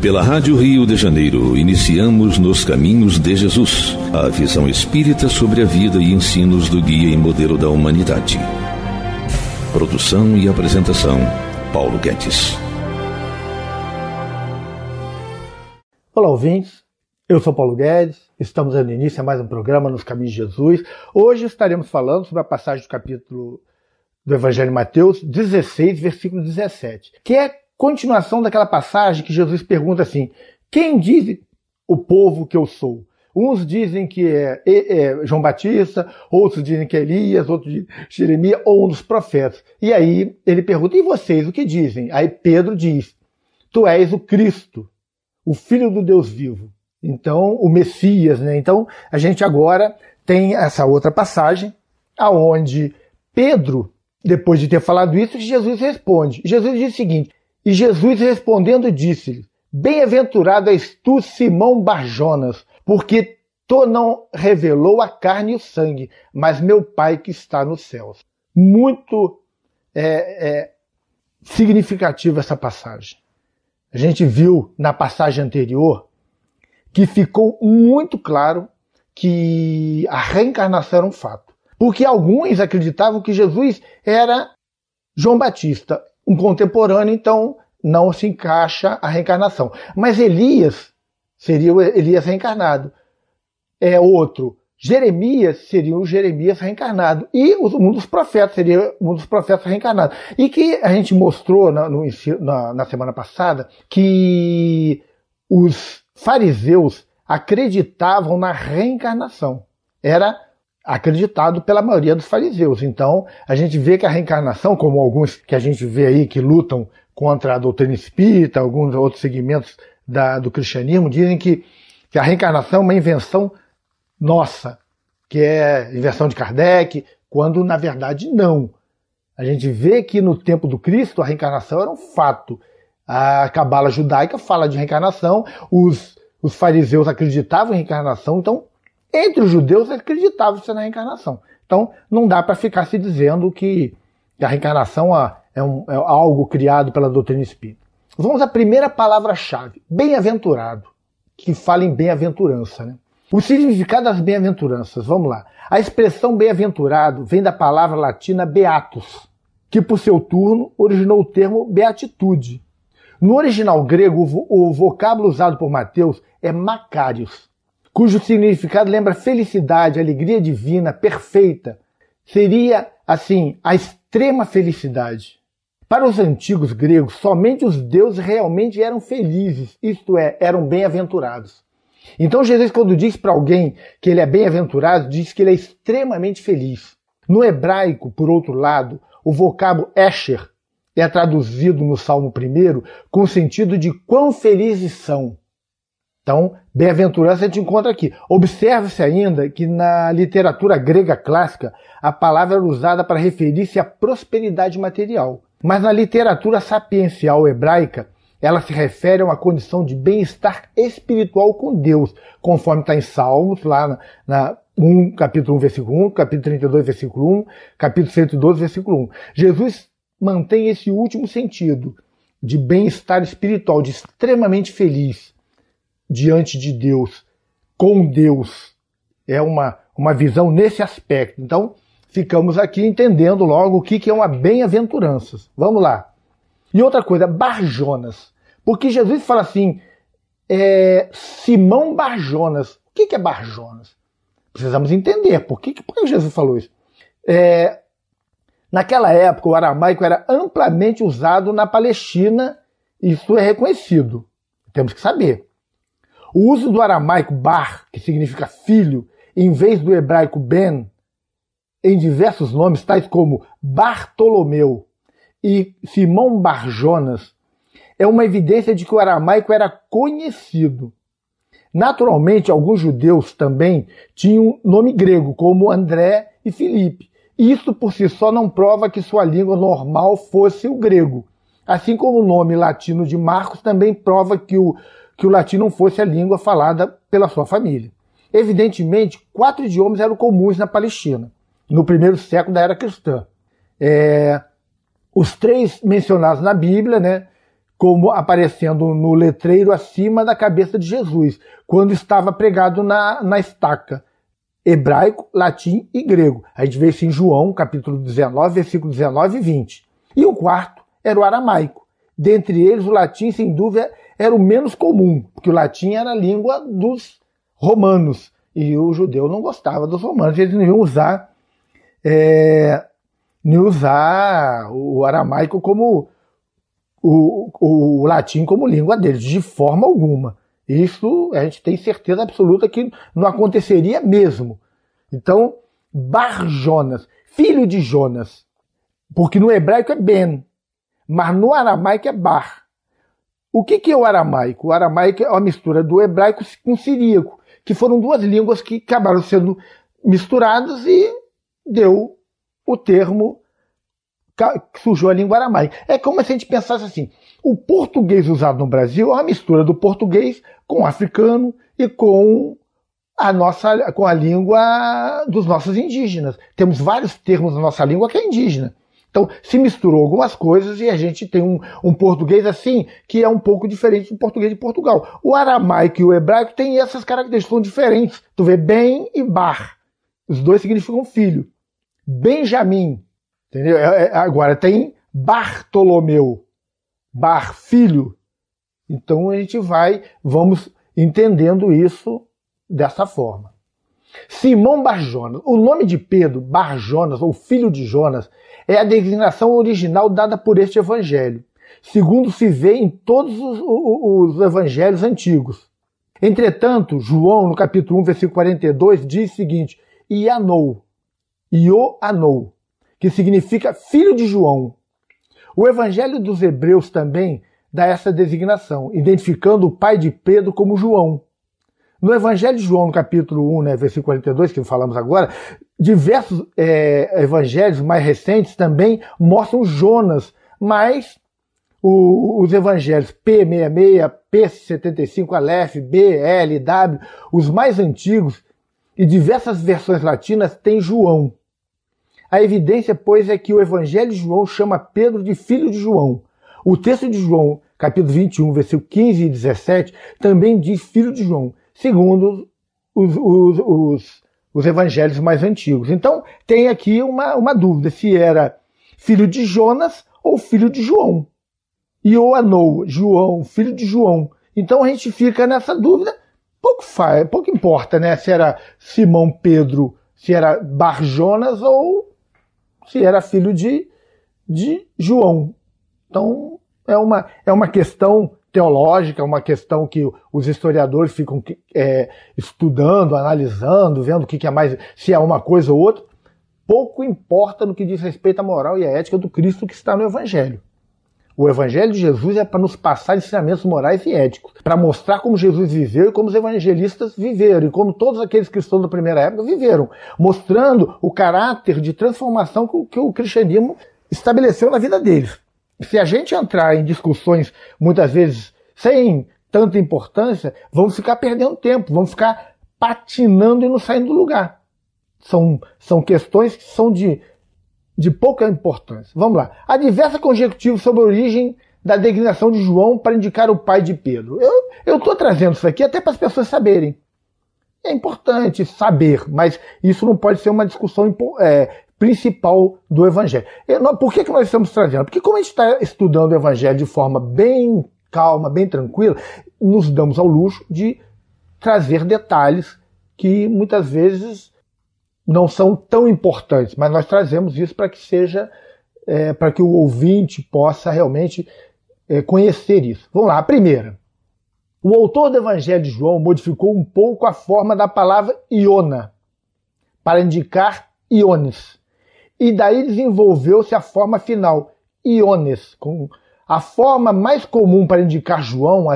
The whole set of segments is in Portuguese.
Pela Rádio Rio de Janeiro, iniciamos Nos Caminhos de Jesus, a visão espírita sobre a vida e ensinos do guia e modelo da humanidade. Produção e apresentação, Paulo Guedes. Olá, ouvintes. Eu sou Paulo Guedes, estamos dando início a mais um programa Nos Caminhos de Jesus. Hoje estaremos falando sobre a passagem do capítulo do Evangelho de Mateus 16, versículo 17, que é continuação daquela passagem que Jesus pergunta assim: Quem diz o povo que eu sou? Uns dizem que é, é, é João Batista, outros dizem que é Elias, outros dizem é Jeremias ou um dos profetas. E aí ele pergunta: E vocês o que dizem? Aí Pedro diz: Tu és o Cristo, o Filho do Deus vivo. Então, o Messias, né? Então, a gente agora tem essa outra passagem aonde Pedro, depois de ter falado isso, Jesus responde. Jesus diz o seguinte: e Jesus respondendo disse-lhe: Bem-aventurado és tu, Simão Barjonas, porque tu não revelou a carne e o sangue, mas meu Pai que está nos céus. Muito é, é, significativa essa passagem. A gente viu na passagem anterior que ficou muito claro que a reencarnação era um fato. Porque alguns acreditavam que Jesus era João Batista, um contemporâneo, então não se encaixa a reencarnação. Mas Elias seria o Elias reencarnado. É outro. Jeremias seria o Jeremias reencarnado. E um dos profetas seria um dos profetas reencarnados. E que a gente mostrou na, no, na, na semana passada que os fariseus acreditavam na reencarnação. Era acreditado pela maioria dos fariseus. Então, a gente vê que a reencarnação, como alguns que a gente vê aí que lutam contra a doutrina espírita, alguns outros segmentos da, do cristianismo, dizem que, que a reencarnação é uma invenção nossa, que é invenção de Kardec, quando na verdade não. A gente vê que no tempo do Cristo a reencarnação era um fato. A cabala judaica fala de reencarnação, os, os fariseus acreditavam em reencarnação, então entre os judeus acreditava-se na reencarnação. Então não dá para ficar se dizendo que a reencarnação é, um, é algo criado pela doutrina espírita. Vamos à primeira palavra-chave, bem-aventurado, que fala em bem-aventurança. Né? O significado das bem-aventuranças, vamos lá. A expressão bem-aventurado vem da palavra latina beatus, que por seu turno originou o termo beatitude. No original grego, o vocábulo usado por Mateus é macarios cujo significado lembra felicidade, alegria divina, perfeita. Seria, assim, a extrema felicidade. Para os antigos gregos, somente os deuses realmente eram felizes, isto é, eram bem-aventurados. Então Jesus, quando diz para alguém que ele é bem-aventurado, diz que ele é extremamente feliz. No hebraico, por outro lado, o vocábulo Escher é traduzido no Salmo 1 com o sentido de quão felizes são. Então, bem-aventurança a gente encontra aqui. Observe-se ainda que na literatura grega clássica a palavra era usada para referir-se à prosperidade material. Mas na literatura sapiencial hebraica, ela se refere a uma condição de bem-estar espiritual com Deus, conforme está em Salmos, lá na, na 1, capítulo 1, versículo 1, capítulo 32, versículo 1, capítulo 112, versículo 1. Jesus mantém esse último sentido de bem-estar espiritual, de extremamente feliz diante de Deus, com Deus. É uma, uma visão nesse aspecto. Então, ficamos aqui entendendo logo o que, que é uma bem-aventurança. Vamos lá. E outra coisa, Barjonas. Porque Jesus fala assim, é, Simão Barjonas. O que, que é Barjonas? Precisamos entender por que, por que Jesus falou isso. É, naquela época, o aramaico era amplamente usado na Palestina, isso é reconhecido. Temos que saber. O uso do aramaico bar, que significa filho, em vez do hebraico ben, em diversos nomes, tais como Bartolomeu e Simão Barjonas, é uma evidência de que o aramaico era conhecido. Naturalmente, alguns judeus também tinham nome grego, como André e Filipe. Isso por si só não prova que sua língua normal fosse o grego. Assim como o nome latino de Marcos também prova que o que o latim não fosse a língua falada pela sua família. Evidentemente, quatro idiomas eram comuns na Palestina, no primeiro século da era cristã. É, os três mencionados na Bíblia, né, como aparecendo no letreiro acima da cabeça de Jesus, quando estava pregado na, na estaca. Hebraico, latim e grego. A gente vê isso em João, capítulo 19, versículo 19 e 20. E o quarto era o aramaico. Dentre eles, o latim, sem dúvida, era o menos comum, porque o latim era a língua dos romanos. E o judeu não gostava dos romanos, eles não iam usar, é, nem usar o aramaico como o, o, o latim como língua deles, de forma alguma. Isso a gente tem certeza absoluta que não aconteceria mesmo. Então, Bar Jonas, filho de Jonas, porque no hebraico é Ben, mas no aramaico é Bar. O que, que é o aramaico? O aramaico é uma mistura do hebraico com siríaco, que foram duas línguas que acabaram sendo misturadas e deu o termo surgiu a língua aramaica. É como se a gente pensasse assim: o português usado no Brasil é uma mistura do português com o africano e com a nossa com a língua dos nossos indígenas. Temos vários termos na nossa língua que é indígena. Então se misturou algumas coisas e a gente tem um, um português assim que é um pouco diferente do português de Portugal. O aramaico e o hebraico têm essas características, são diferentes. Tu vê bem e bar. Os dois significam filho. Benjamim, entendeu? É, é, agora tem Bartolomeu, Bar, filho. Então a gente vai, vamos entendendo isso dessa forma. Simão Barjonas. O nome de Pedro, Barjonas, ou filho de Jonas, é a designação original dada por este evangelho, segundo se vê em todos os, os, evangelhos antigos. Entretanto, João, no capítulo 1, versículo 42, diz o seguinte: E anou, anou, que significa filho de João. O evangelho dos Hebreus também dá essa designação, identificando o pai de Pedro como João. No Evangelho de João, no capítulo 1, né, versículo 42, que falamos agora, diversos é, evangelhos mais recentes também mostram Jonas, mas o, os evangelhos P66, P75, Aleph, L, W, os mais antigos e diversas versões latinas têm João. A evidência, pois, é que o Evangelho de João chama Pedro de filho de João. O texto de João, capítulo 21, versículo 15 e 17, também diz filho de João segundo os, os, os, os evangelhos mais antigos. Então, tem aqui uma, uma dúvida: se era filho de Jonas ou filho de João. e anou João, filho de João. Então a gente fica nessa dúvida. Pouco faz, pouco importa, né? Se era Simão Pedro, se era Bar Jonas ou se era filho de, de João. Então é uma, é uma questão teológica, uma questão que os historiadores ficam é, estudando, analisando, vendo o que é mais, se é uma coisa ou outra. Pouco importa no que diz respeito à moral e à ética do Cristo que está no Evangelho. O Evangelho de Jesus é para nos passar ensinamentos morais e éticos, para mostrar como Jesus viveu e como os evangelistas viveram, e como todos aqueles cristãos da primeira época viveram, mostrando o caráter de transformação que o, que o cristianismo estabeleceu na vida deles se a gente entrar em discussões muitas vezes sem tanta importância, vamos ficar perdendo tempo, vamos ficar patinando e não saindo do lugar. São, são questões que são de, de pouca importância. Vamos lá. Há diversas conjecturas sobre a origem da designação de João para indicar o pai de Pedro. Eu estou trazendo isso aqui até para as pessoas saberem. É importante saber, mas isso não pode ser uma discussão é, principal do Evangelho. E nós, por que, que nós estamos trazendo? Porque como a gente está estudando o Evangelho de forma bem calma, bem tranquila, nos damos ao luxo de trazer detalhes que muitas vezes não são tão importantes, mas nós trazemos isso para que seja, é, para que o ouvinte possa realmente é, conhecer isso. Vamos lá, a primeira. O autor do Evangelho de João modificou um pouco a forma da palavra Iona para indicar iones. E daí desenvolveu-se a forma final, Iones, com a forma mais comum para indicar João,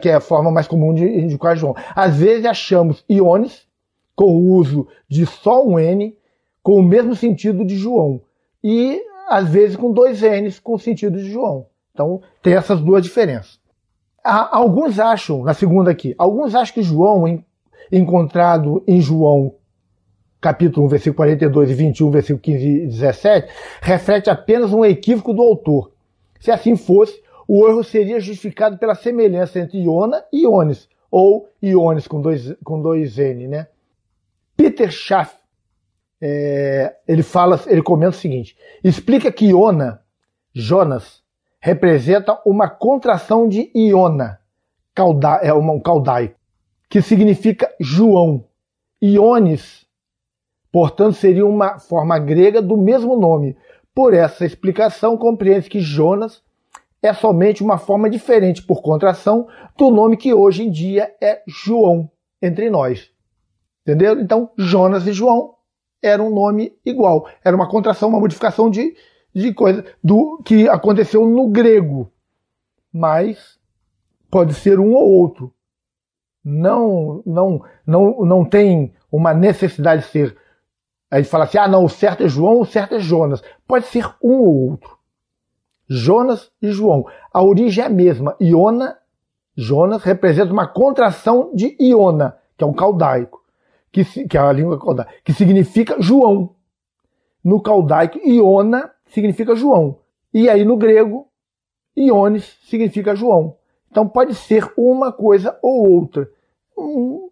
que é a forma mais comum de indicar João. Às vezes achamos Iones com o uso de só um N, com o mesmo sentido de João, e às vezes com dois N's com o sentido de João. Então tem essas duas diferenças. Alguns acham, na segunda aqui, alguns acham que João, encontrado em João capítulo 1, versículo 42 e 21, versículo 15 e 17, reflete apenas um equívoco do autor. Se assim fosse, o erro seria justificado pela semelhança entre Iona e Iones, ou Iones com dois, com dois N, né? Peter Schaff, é, ele fala, ele comenta o seguinte: explica que Iona, Jonas, representa uma contração de Iona, cauda, é um que significa João. Iones Portanto, seria uma forma grega do mesmo nome. Por essa explicação, compreende que Jonas é somente uma forma diferente por contração do nome que hoje em dia é João entre nós. Entendeu? Então, Jonas e João era um nome igual. Era uma contração, uma modificação de, de coisa do que aconteceu no grego. Mas pode ser um ou outro. Não, não, não, não tem uma necessidade de ser a gente fala assim, ah não, o certo é João, o certo é Jonas. Pode ser um ou outro. Jonas e João. A origem é a mesma. Iona, Jonas, representa uma contração de Iona, que é um caldaico, que, que é a língua caldaica, que significa João. No caldaico, Iona significa João. E aí no grego, Iones significa João. Então pode ser uma coisa ou outra. Hum,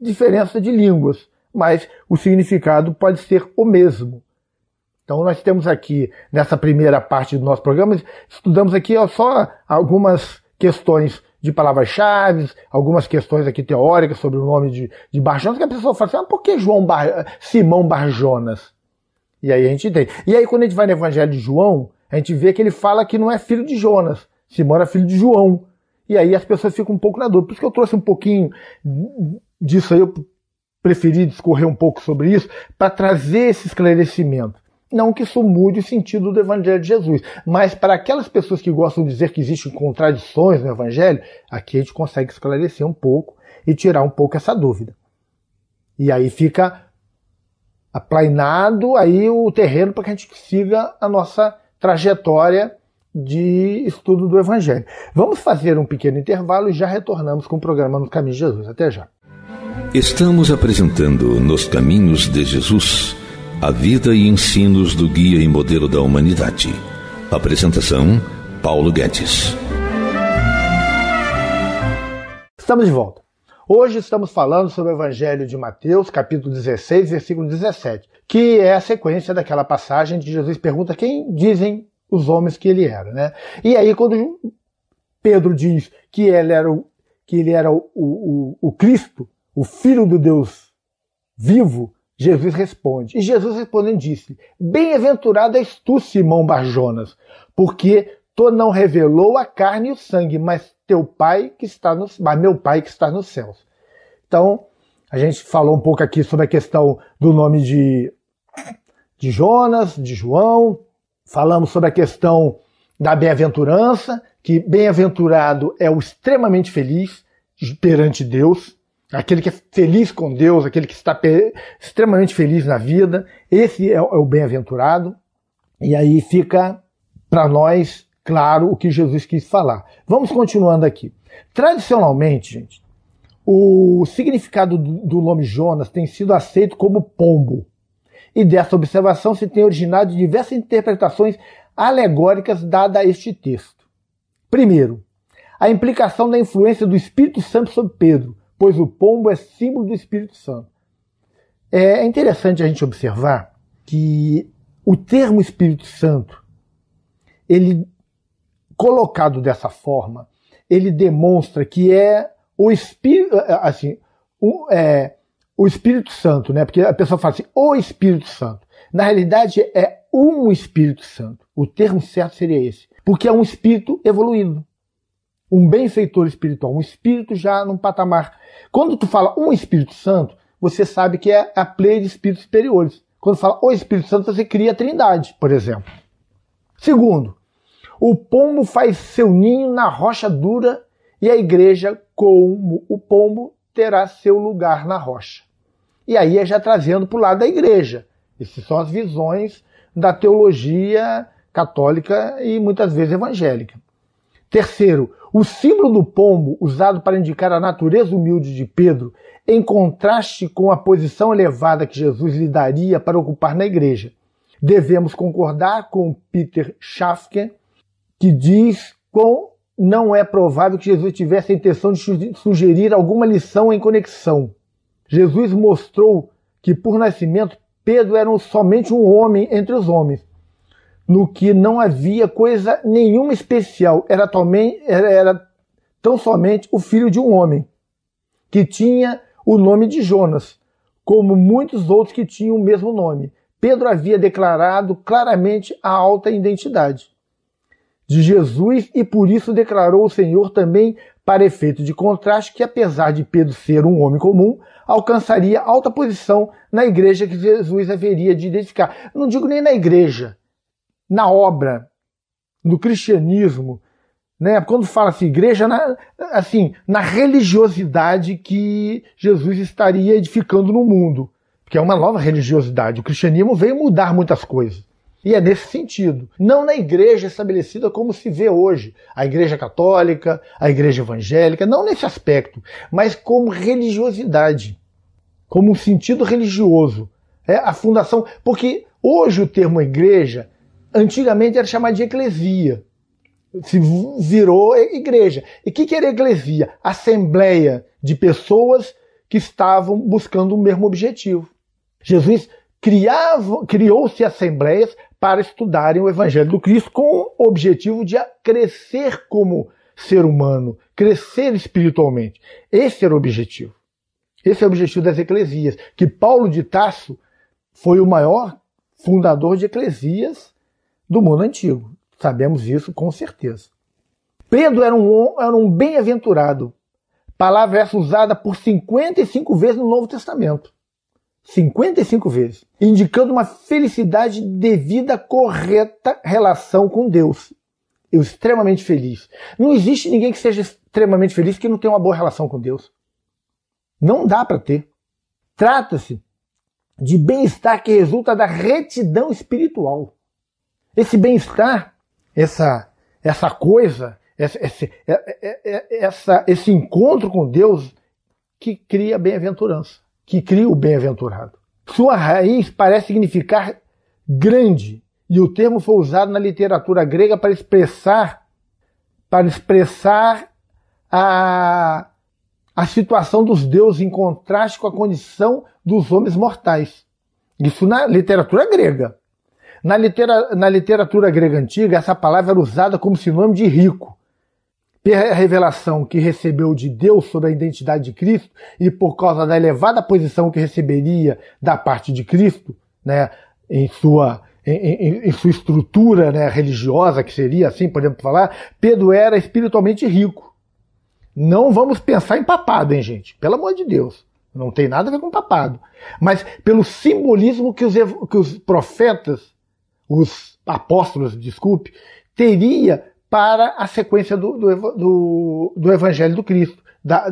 diferença de línguas mas o significado pode ser o mesmo. Então nós temos aqui, nessa primeira parte do nosso programa, estudamos aqui só algumas questões de palavras-chave, algumas questões aqui teóricas sobre o nome de, de Barjonas, que a pessoa fala assim, ah, por que João Bar, Simão Barjonas? E aí a gente tem. E aí quando a gente vai no Evangelho de João, a gente vê que ele fala que não é filho de Jonas, Simão era filho de João. E aí as pessoas ficam um pouco na dúvida. Por isso que eu trouxe um pouquinho disso aí preferi discorrer um pouco sobre isso para trazer esse esclarecimento. Não que isso mude o sentido do Evangelho de Jesus, mas para aquelas pessoas que gostam de dizer que existem contradições no Evangelho, aqui a gente consegue esclarecer um pouco e tirar um pouco essa dúvida. E aí fica aplainado aí o terreno para que a gente siga a nossa trajetória de estudo do Evangelho. Vamos fazer um pequeno intervalo e já retornamos com o programa No Caminho de Jesus. Até já. Estamos apresentando Nos Caminhos de Jesus a vida e ensinos do guia e modelo da humanidade. Apresentação: Paulo Guedes. Estamos de volta. Hoje estamos falando sobre o Evangelho de Mateus, capítulo 16, versículo 17, que é a sequência daquela passagem de Jesus pergunta quem dizem os homens que ele era, né? E aí quando Pedro diz que ele era o, que ele era o, o, o Cristo, o Filho do Deus vivo, Jesus responde. E Jesus respondendo disse: Bem-aventurado és tu, Simão Barjonas, porque tu não revelou a carne e o sangue, mas teu Pai que está no, mas meu Pai que está nos céus. Então, a gente falou um pouco aqui sobre a questão do nome de, de Jonas, de João. Falamos sobre a questão da bem-aventurança, que bem-aventurado é o extremamente feliz perante Deus aquele que é feliz com Deus, aquele que está extremamente feliz na vida, esse é, o é bem-aventurado. E aí fica para nós claro o que Jesus quis falar. Vamos continuando aqui. Tradicionalmente, gente, o significado do nome Jonas tem sido aceito como pombo. E dessa observação se tem originado diversas interpretações alegóricas dada a este texto. Primeiro, a implicação da influência do Espírito Santo sobre Pedro, pois o pombo é símbolo do Espírito Santo. É, é interessante a gente observar que o termo Espírito Santo, ele colocado dessa forma, ele demonstra que é o Espírito, assim, o, é, o Espírito Santo, né? Porque a pessoa fala assim, o Espírito Santo. Na realidade, é um Espírito Santo. O termo certo seria esse. Porque é um espírito evoluído um benfeitor espiritual, um espírito já num patamar. Quando tu fala um Espírito Santo, você sabe que é a play de espíritos superiores. Quando fala o Espírito Santo, você cria a Trindade, por exemplo. Segundo, o pombo faz seu ninho na rocha dura e a igreja, como o pombo, terá seu lugar na rocha. E aí é já trazendo para o lado da igreja. Essas são as visões da teologia católica e muitas vezes evangélica. Terceiro, o símbolo do pombo, usado para indicar a natureza humilde de Pedro, em contraste com a posição elevada que Jesus lhe daria para ocupar na igreja. Devemos concordar com Peter Schaffner, que diz quão não é provável que Jesus tivesse a intenção de sugerir alguma lição em conexão. Jesus mostrou que, por nascimento, Pedro era somente um homem entre os homens, no que não havia coisa nenhuma especial, era, tome, era, era tão somente o filho de um homem, que tinha o nome de Jonas, como muitos outros que tinham o mesmo nome. Pedro havia declarado claramente a alta identidade de Jesus e por isso declarou o Senhor também para efeito de contraste que apesar de Pedro ser um homem comum, alcançaria alta posição na igreja que Jesus haveria de identificar. Não digo nem na igreja, na obra, no cristianismo, né? Quando fala assim, igreja, na, assim, na religiosidade que Jesus estaria edificando no mundo, que é uma nova religiosidade. O cristianismo veio mudar muitas coisas. E é nesse sentido, não na igreja estabelecida como se vê hoje, a igreja católica, a igreja evangélica, não nesse aspecto, mas como religiosidade, como um sentido religioso. É a fundação, porque hoje o termo igreja antigamente era chamada de eclesia. Se virou igreja. E o que, que era eclesia? Assembleia de pessoas que estavam buscando o mesmo objetivo. Jesus criou-se assembleias para estudarem o Evangelho do Cristo com o objetivo de crescer como ser humano, crescer espiritualmente. Esse era o objetivo. Esse é o objetivo das eclesias, que Paulo de Tarso foi o maior fundador de eclesias do mundo antigo. Sabemos isso com certeza. Pedro era um, era um bem-aventurado. Palavra essa usada por 55 vezes no Novo Testamento. 55 vezes, indicando uma felicidade devida à correta relação com Deus. Eu extremamente feliz. Não existe ninguém que seja extremamente feliz que não tenha uma boa relação com Deus. Não dá para ter. Trata-se de bem-estar que resulta da retidão espiritual. Esse bem-estar, essa, essa coisa, essa, é, é, é, essa, esse encontro com Deus que cria bem-aventurança, que cria o bem-aventurado. Sua raiz parece significar grande, e o termo foi usado na literatura grega para expressar para expressar a, a situação dos deuses em contraste com a condição dos homens mortais. Isso na literatura grega. Na, litera, na literatura grega antiga, essa palavra era usada como sinônimo de rico. Pela revelação que recebeu de Deus sobre a identidade de Cristo e por causa da elevada posição que receberia da parte de Cristo, né, em sua em, em, em, sua estrutura né, religiosa, que seria assim, podemos falar, Pedro era espiritualmente rico. Não vamos pensar em papado, hein, gente? Pelo amor de Deus. Não tem nada a ver com papado. Mas pelo simbolismo que os, que os profetas os apóstolos, desculpe, teria para a sequência do, do, do, do Evangelho do Cristo, da,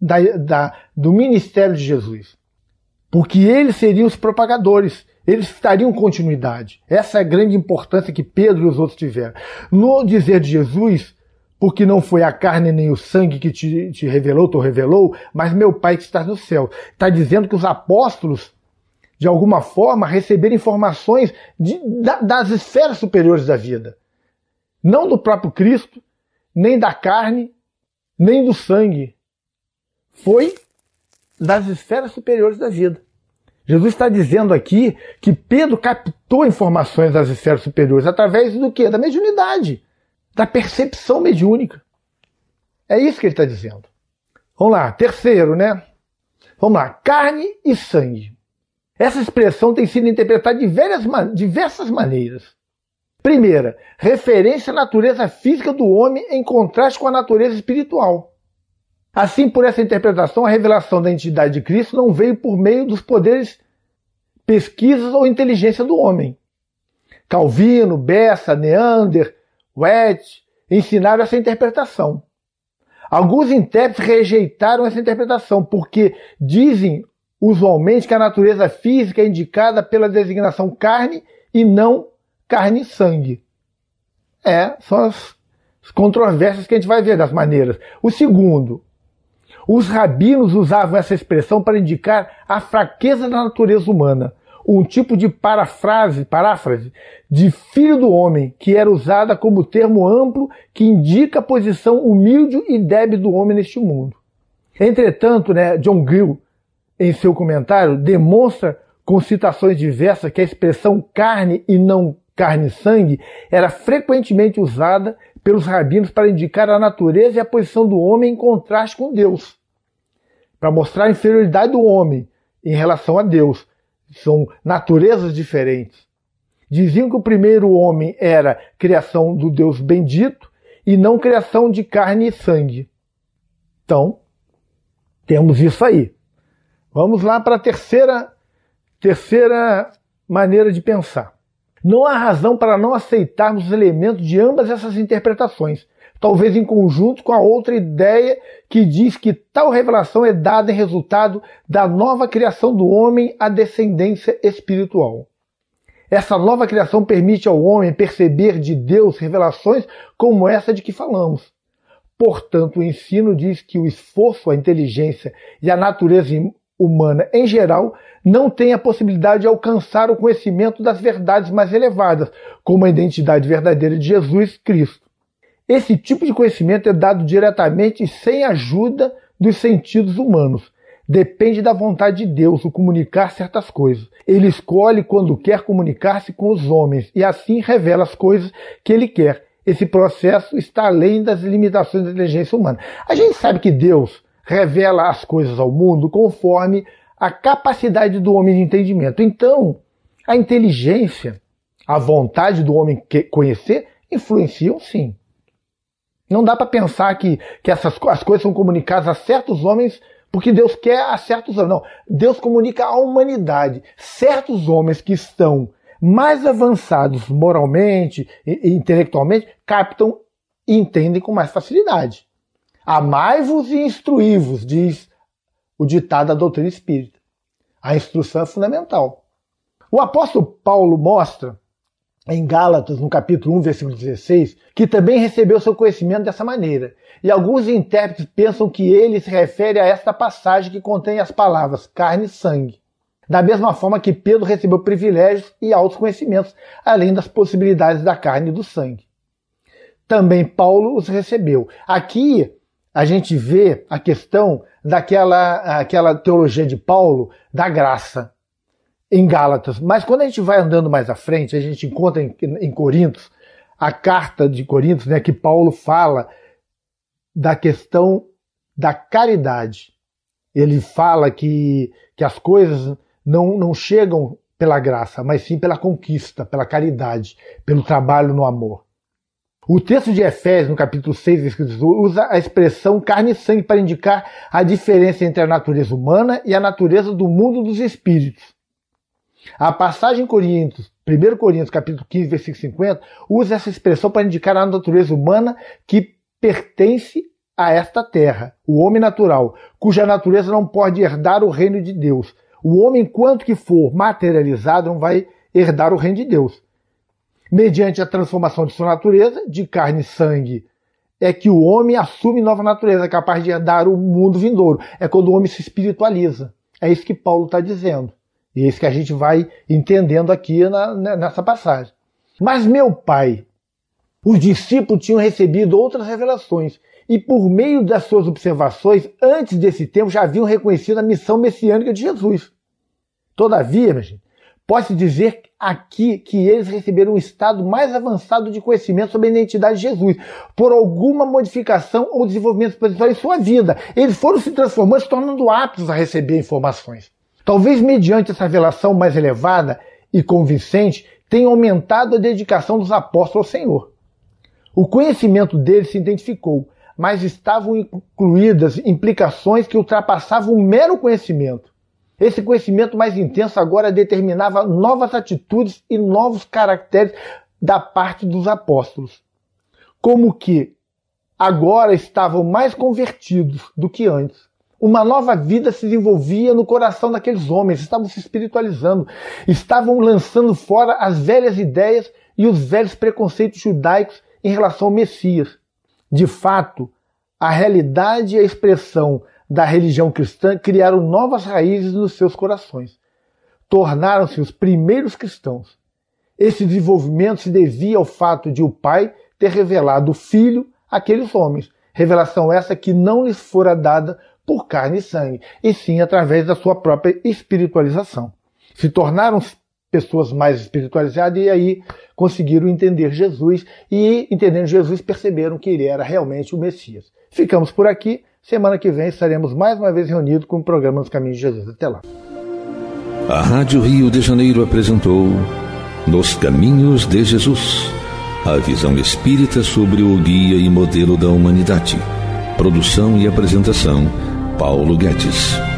da, da, do ministério de Jesus. Porque eles seriam os propagadores, eles estariam continuidade. Essa é a grande importância que Pedro e os outros tiveram. No dizer de Jesus, porque não foi a carne nem o sangue que te, te revelou, te revelou, mas meu Pai que está no céu. Está dizendo que os apóstolos de alguma forma, receber informações de, da, das esferas superiores da vida. Não do próprio Cristo, nem da carne, nem do sangue. Foi das esferas superiores da vida. Jesus está dizendo aqui que Pedro captou informações das esferas superiores através do quê? Da mediunidade, da percepção mediúnica. É isso que ele está dizendo. Vamos lá, terceiro, né? Vamos lá, carne e sangue. Essa expressão tem sido interpretada de diversas maneiras. Primeira, referência à natureza física do homem em contraste com a natureza espiritual. Assim, por essa interpretação, a revelação da entidade de Cristo não veio por meio dos poderes, pesquisas ou inteligência do homem. Calvino, Bessa, Neander, Wett ensinaram essa interpretação. Alguns intérpretes rejeitaram essa interpretação porque dizem usualmente que a natureza física é indicada pela designação carne e não carne-sangue. É, são as controvérsias que a gente vai ver das maneiras. O segundo, os rabinos usavam essa expressão para indicar a fraqueza da natureza humana, um tipo de parafrase, paráfrase de filho do homem, que era usada como termo amplo que indica a posição humilde e débil do homem neste mundo. Entretanto, né, John Gill em seu comentário, demonstra com citações diversas que a expressão carne e não carne e sangue era frequentemente usada pelos rabinos para indicar a natureza e a posição do homem em contraste com Deus, para mostrar a inferioridade do homem em relação a Deus. São naturezas diferentes. Diziam que o primeiro homem era criação do Deus bendito e não criação de carne e sangue. Então, temos isso aí. Vamos lá para a terceira, terceira maneira de pensar. Não há razão para não aceitarmos os elementos de ambas essas interpretações, talvez em conjunto com a outra ideia que diz que tal revelação é dada em resultado da nova criação do homem à descendência espiritual. Essa nova criação permite ao homem perceber de Deus revelações como essa de que falamos. Portanto, o ensino diz que o esforço, a inteligência e a natureza humana em geral não tem a possibilidade de alcançar o conhecimento das verdades mais elevadas, como a identidade verdadeira de Jesus Cristo. Esse tipo de conhecimento é dado diretamente e sem ajuda dos sentidos humanos. Depende da vontade de Deus o comunicar certas coisas. Ele escolhe quando quer comunicar-se com os homens e assim revela as coisas que ele quer. Esse processo está além das limitações da inteligência humana. A gente sabe que Deus revela as coisas ao mundo conforme a capacidade do homem de entendimento. Então, a inteligência, a vontade do homem conhecer influenciam sim. Não dá para pensar que, que essas as coisas são comunicadas a certos homens porque Deus quer a certos homens. Não, Deus comunica à humanidade. Certos homens que estão mais avançados moralmente e intelectualmente captam e entendem com mais facilidade. Amai-vos e instruí-vos, diz o ditado da doutrina espírita. A instrução é fundamental. O apóstolo Paulo mostra, em Gálatas, no capítulo 1, versículo 16, que também recebeu seu conhecimento dessa maneira. E alguns intérpretes pensam que ele se refere a esta passagem que contém as palavras carne e sangue. Da mesma forma que Pedro recebeu privilégios e altos conhecimentos, além das possibilidades da carne e do sangue. Também Paulo os recebeu. Aqui a gente vê a questão daquela aquela teologia de Paulo da graça em Gálatas. Mas quando a gente vai andando mais à frente, a gente encontra em, em Coríntios a carta de Coríntios, né, que Paulo fala da questão da caridade. Ele fala que, que as coisas não, não chegam pela graça, mas sim pela conquista, pela caridade, pelo trabalho no amor. O texto de Efésios, no capítulo 6, versículo usa a expressão carne e sangue para indicar a diferença entre a natureza humana e a natureza do mundo dos espíritos. A passagem Coríntios, 1 Coríntios, capítulo 15, versículo 50, usa essa expressão para indicar a natureza humana que pertence a esta terra, o homem natural, cuja natureza não pode herdar o reino de Deus. O homem, enquanto que for materializado, não vai herdar o reino de Deus. Mediante a transformação de sua natureza, de carne e sangue, é que o homem assume nova natureza, capaz de andar o mundo vindouro. É quando o homem se espiritualiza. É isso que Paulo está dizendo. E é isso que a gente vai entendendo aqui na, né, nessa passagem. Mas meu pai, os discípulos tinham recebido outras revelações e, por meio das suas observações, antes desse tempo já haviam reconhecido a missão messiânica de Jesus. Todavia, gente, Pode dizer aqui que eles receberam um estado mais avançado de conhecimento sobre a identidade de Jesus, por alguma modificação ou desenvolvimento espiritual em sua vida. Eles foram se transformando, se tornando aptos a receber informações. Talvez mediante essa revelação mais elevada e convincente, tenha aumentado a dedicação dos apóstolos ao Senhor. O conhecimento deles se identificou, mas estavam incluídas implicações que ultrapassavam o mero conhecimento. Esse conhecimento mais intenso agora determinava novas atitudes e novos caracteres da parte dos apóstolos. Como que agora estavam mais convertidos do que antes. Uma nova vida se desenvolvia no coração daqueles homens, estavam se espiritualizando, estavam lançando fora as velhas ideias e os velhos preconceitos judaicos em relação ao Messias. De fato, a realidade e a expressão da religião cristã criaram novas raízes nos seus corações. Tornaram-se os primeiros cristãos. Esse desenvolvimento se devia ao fato de o Pai ter revelado o Filho àqueles homens, revelação essa que não lhes fora dada por carne e sangue, e sim através da sua própria espiritualização. Se tornaram pessoas mais espiritualizadas e aí conseguiram entender Jesus e entendendo Jesus perceberam que ele era realmente o Messias. Ficamos por aqui. Semana que vem estaremos mais uma vez reunidos com o programa Nos Caminhos de Jesus. Até lá. A Rádio Rio de Janeiro apresentou Nos Caminhos de Jesus a visão espírita sobre o guia e modelo da humanidade. Produção e apresentação, Paulo Guedes.